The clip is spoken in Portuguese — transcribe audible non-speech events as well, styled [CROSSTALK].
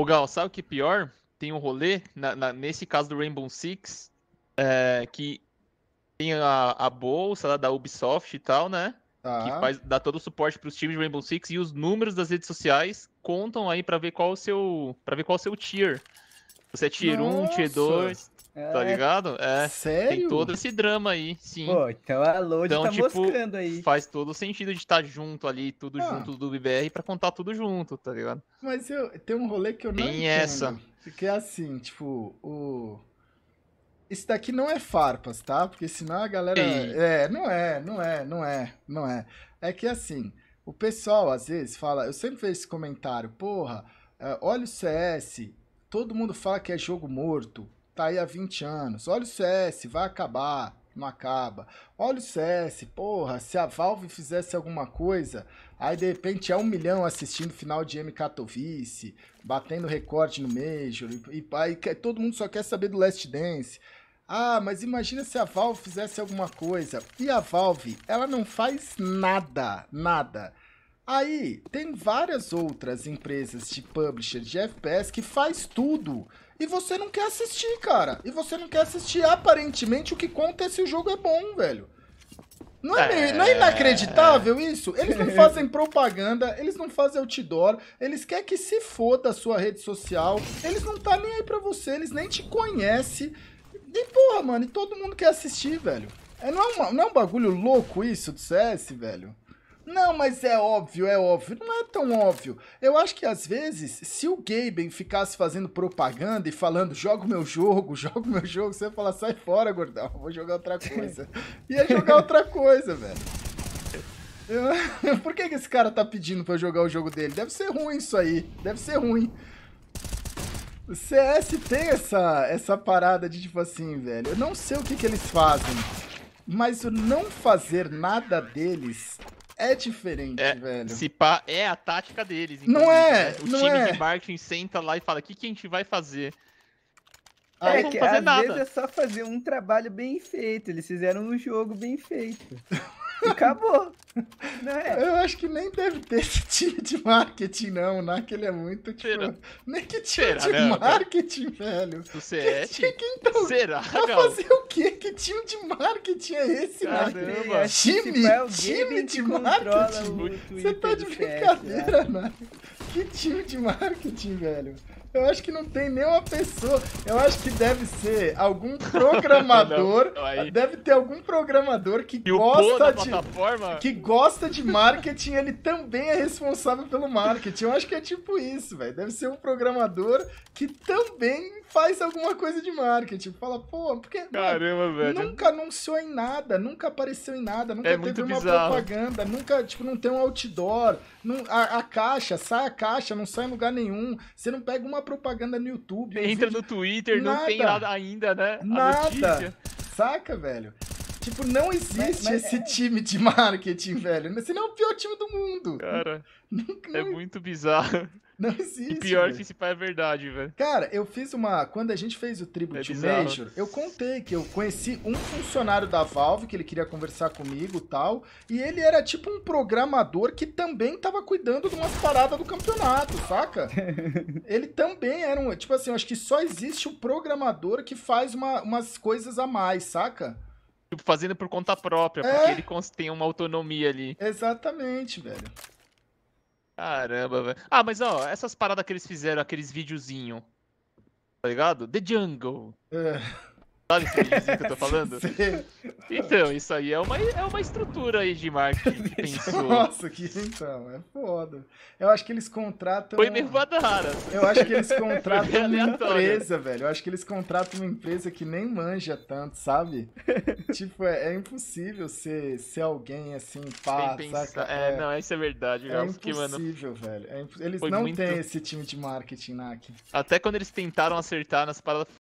Ô Gal, sabe o que é pior? Tem um rolê, na, na, nesse caso do Rainbow Six, é, que tem a, a bolsa lá da Ubisoft e tal, né? Tá. Que faz, dá todo o suporte para os times de Rainbow Six e os números das redes sociais contam aí para ver qual o seu, para ver qual o seu tier. Você é tier Nossa. 1, tier 2. Tá é. Tá ligado? É. Sério? Tem todo esse drama aí, sim. Pô, então a Load então, tá tipo, aí. Faz todo o sentido de estar tá junto ali, tudo ah. junto do BBR pra contar tudo junto, tá ligado? Mas eu, tem um rolê que eu não tem entendo. essa. Que é assim, tipo, o. isso daqui não é farpas, tá? Porque senão a galera. Ei. É, não é, não é, não é, não é. É que assim, o pessoal às vezes fala. Eu sempre vejo esse comentário, porra, é, olha o CS, todo mundo fala que é jogo morto tá aí há 20 anos. Olha o CS, vai acabar, não acaba. Olha o CS, porra, se a Valve fizesse alguma coisa, aí de repente é um milhão assistindo final de mk Katowice, batendo recorde no Major, e, e, e todo mundo só quer saber do Last Dance. Ah, mas imagina se a Valve fizesse alguma coisa. E a Valve, ela não faz nada, nada. Aí, tem várias outras empresas de publisher de FPS que faz tudo. E você não quer assistir, cara. E você não quer assistir. Aparentemente, o que conta é se o jogo é bom, velho. Não é, meio, não é inacreditável é. isso? Eles não fazem propaganda, eles não fazem outdoor, eles querem que se foda a sua rede social, eles não tá nem aí pra você, eles nem te conhecem. E porra, mano, e todo mundo quer assistir, velho. É, não, é uma, não é um bagulho louco isso do CS, velho? Não, mas é óbvio, é óbvio. Não é tão óbvio. Eu acho que às vezes, se o Gaben ficasse fazendo propaganda e falando, joga o meu jogo, [LAUGHS] joga o meu jogo, você ia falar, sai fora, gordão, vou jogar outra [LAUGHS] coisa. ia jogar outra coisa, velho. [LAUGHS] Por que, que esse cara tá pedindo pra eu jogar o jogo dele? Deve ser ruim isso aí, deve ser ruim. O CS tem essa, essa parada de tipo assim, velho. Eu não sei o que, que eles fazem, mas o não fazer nada deles é diferente, é, velho. Se pá, é a tática deles. Não é, né? O time é. de marketing senta lá e fala, o que, que a gente vai fazer? Ah, é que às nada. vezes é só fazer um trabalho bem feito. Eles fizeram um jogo bem feito. [LAUGHS] acabou. [LAUGHS] Né? Eu acho que nem deve ter esse time de marketing, não. O né? NAC ele é muito tipo. Nem que time Será, de não, né? marketing, cara? velho. Do CS? Que, que, então, Será, Pra não? fazer o quê? Que time de marketing é esse, Caramba. Tipo, time, time de marketing? Você tá de brincadeira, Nath. Que time de marketing, velho? Eu acho que não tem nenhuma pessoa. Eu acho que deve ser algum programador. [LAUGHS] não, deve ter algum programador que e gosta de que gosta de marketing. ele também é responsável pelo marketing. Eu acho que é tipo isso, velho. Deve ser um programador que também faz alguma coisa de marketing. Fala, pô, porque Caramba, velho. nunca anunciou em nada, nunca apareceu em nada, nunca é teve uma bizarro. propaganda, nunca, tipo, não tem um outdoor, não, a, a caixa, sai a caixa, não sai em lugar nenhum. Você não pega uma uma propaganda no YouTube. Entra no Twitter, nada, não tem nada ainda, né? nada. Saca, velho? Tipo, não existe mas, mas esse é... time de marketing, velho. Você não é o pior time do mundo. Cara, [LAUGHS] Nunca... é muito bizarro. Não existe. E pior que se pá é verdade, velho. Cara, eu fiz uma. Quando a gente fez o Tribute é Major, eu contei que eu conheci um funcionário da Valve que ele queria conversar comigo tal. E ele era tipo um programador que também tava cuidando de umas paradas do campeonato, saca? [LAUGHS] ele também era um. Tipo assim, eu acho que só existe um programador que faz uma, umas coisas a mais, saca? Tipo, fazendo por conta própria, é. porque ele tem uma autonomia ali. Exatamente, velho. Caramba, velho. Ah, mas ó, essas paradas que eles fizeram, aqueles videozinho. Tá ligado? The Jungle. É. Sabe o é que eu tô falando? [LAUGHS] então, isso aí é uma, é uma estrutura aí de marketing que [LAUGHS] pensou. Nossa, que então, é foda. Eu acho que eles contratam. Foi meio badara. Eu acho que eles contratam [LAUGHS] é uma empresa, velho. Eu acho que eles contratam uma empresa que nem manja tanto, sabe? tipo, é, é, impossível ser, ser alguém assim, pá, saca? É, é, não, isso é verdade. É impossível, que, velho. É imp... É eles Foi não muito... têm esse time de marketing, NAC. Até quando eles tentaram acertar nas paradas,